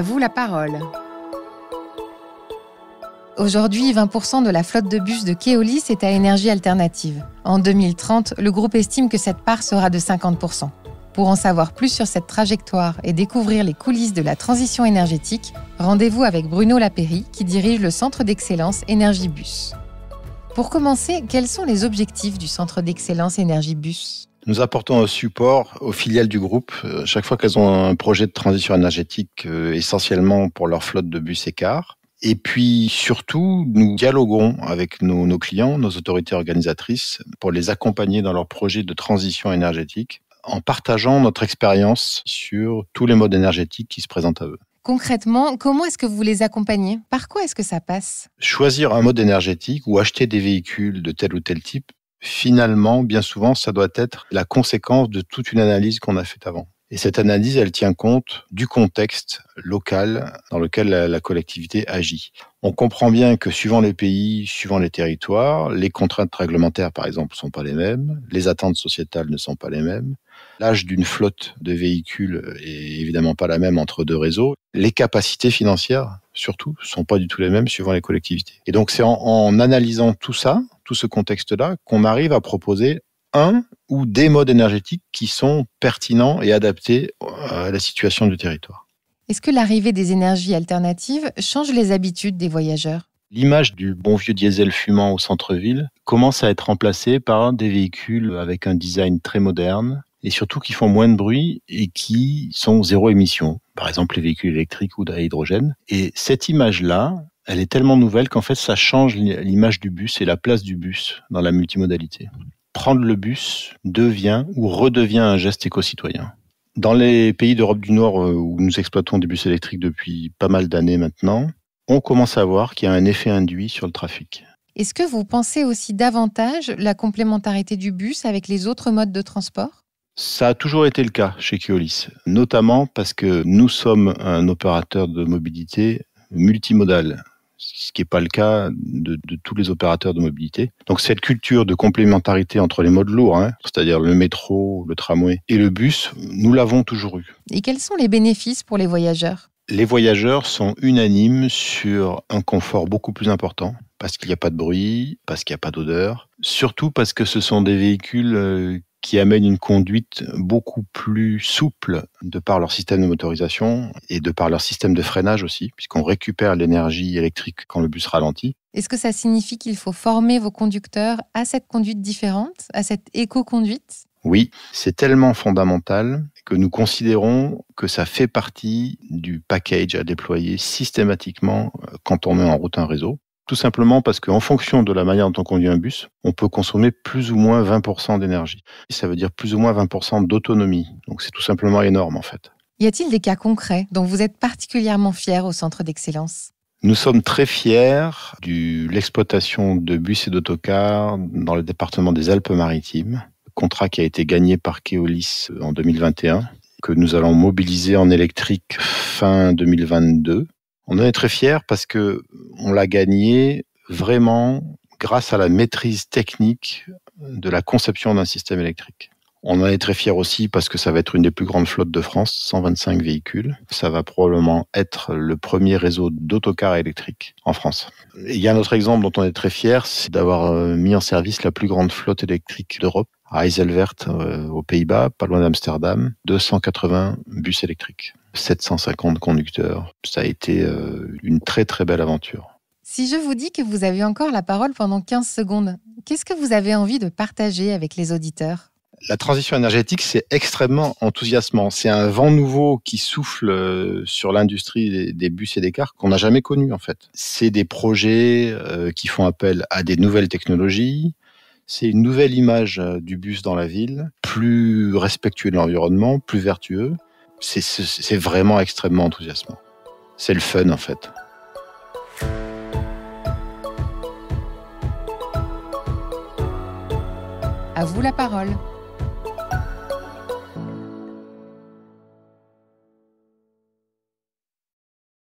À vous la parole. Aujourd'hui, 20% de la flotte de bus de Keolis est à énergie alternative. En 2030, le groupe estime que cette part sera de 50%. Pour en savoir plus sur cette trajectoire et découvrir les coulisses de la transition énergétique, rendez-vous avec Bruno Lapéry qui dirige le Centre d'excellence Énergie Bus. Pour commencer, quels sont les objectifs du Centre d'excellence Énergie Bus nous apportons un support aux filiales du groupe euh, chaque fois qu'elles ont un projet de transition énergétique euh, essentiellement pour leur flotte de bus et cars. Et puis surtout, nous dialoguons avec nos, clients, nos autorités organisatrices, pour les accompagner dans leur projet de transition énergétique, en partageant notre expérience sur tous les modes énergétiques qui se présentent à eux. Concrètement, comment est-ce que vous les accompagnez Par quoi est-ce que ça passe Choisir un mode énergétique ou acheter des véhicules de tel ou tel type finalement, bien souvent, ça doit être la conséquence de toute une analyse qu'on a faite avant. Et cette analyse, elle tient compte du contexte local dans lequel la, collectivité agit. On comprend bien que suivant les pays, suivant les territoires, les contraintes réglementaires, par exemple, ne sont pas les mêmes, les attentes sociétales ne sont pas les mêmes, l'âge d'une flotte de véhicules est évidemment pas la même entre deux réseaux, les capacités financières, surtout, ne sont pas du tout les mêmes suivant les collectivités. Et donc c'est en analysant tout ça, tout ce contexte-là qu'on arrive à proposer un ou des modes énergétiques qui sont pertinents et adaptés à la situation du territoire. Est-ce que l'arrivée des énergies alternatives change les habitudes des voyageurs L'image du bon vieux diesel fumant au centre-ville commence à être remplacée par des véhicules avec un design très moderne et surtout qui font moins de bruit et qui sont zéro émission, par exemple les véhicules électriques ou d'hydrogène. Et cette image-là, elle est tellement nouvelle qu'en fait, ça change l'image du bus et la place du bus dans la multimodalité. Prendre le bus devient ou redevient un geste éco-citoyen. Dans les pays d'Europe du Nord euh, où nous exploitons des bus électriques depuis pas mal d'années maintenant, on commence à voir qu'il y a un effet induit sur le trafic. Est-ce que vous pensez aussi davantage la complémentarité du bus avec les autres modes de transport ça a toujours été le cas chez Keolis, notamment parce que nous sommes un opérateur de mobilité multimodal ce qui n'est pas le cas de, tous les opérateurs de mobilité. Donc cette culture de complémentarité entre les modes lourds, hein, c'est-à-dire le métro, le tramway et le bus, nous l'avons toujours eu. Et quels sont les bénéfices pour les voyageurs les voyageurs sont unanimes sur un confort beaucoup plus important, parce qu'il n'y a pas de bruit, parce qu'il n'y a pas d'odeur, surtout parce que ce sont des véhicules euh, qui amènent une conduite beaucoup plus souple de par leur système de motorisation et de par leur système de freinage aussi, puisqu'on récupère l'énergie électrique quand le bus ralentit. Est-ce que ça signifie qu'il faut former vos conducteurs à cette conduite différente, à cette éco-conduite oui, c'est tellement fondamental que nous considérons que ça fait partie du package à déployer systématiquement euh, quand on met en route un réseau. Tout simplement parce qu'en fonction de la manière dont on conduit un bus, on peut consommer plus ou moins 20% d'énergie. Ça veut dire plus ou moins 20% d'autonomie. Donc c'est tout simplement énorme en fait. Y a-t-il des cas concrets dont vous êtes particulièrement fier au Centre d'excellence nous sommes très fiers de l'exploitation de bus et d'autocars dans le département des Alpes-Maritimes, contrat qui a été gagné par Keolis en 2021, que nous allons mobiliser en électrique fin 2022. On en est très fier parce que on l'a gagné vraiment grâce à la maîtrise technique de la conception d'un système électrique. On en est très fier aussi parce que ça va être une des plus grandes flottes de France, 125 véhicules. Ça va probablement être le premier réseau d'autocars électriques en France. il y a un autre exemple dont on est très fier, c'est d'avoir euh, mis en service la plus grande flotte électrique d'Europe à Heiselvert euh, aux Pays-Bas, pas loin d'Amsterdam, 280 bus électriques. 750 conducteurs. Ça a été euh, une très très belle aventure. Si je vous dis que vous avez encore la parole pendant 15 secondes, qu'est-ce que vous avez envie de partager avec les auditeurs la transition énergétique, c'est extrêmement enthousiasmant. C'est un vent nouveau qui souffle euh, sur l'industrie des bus et des cars qu'on n'a jamais connu en fait. C'est des projets euh, qui font appel à des nouvelles technologies. C'est une nouvelle image du bus dans la ville, plus respectueux de l'environnement, plus vertueux c'est vraiment extrêmement enthousiasmant. C'est le fun en fait. À vous la parole.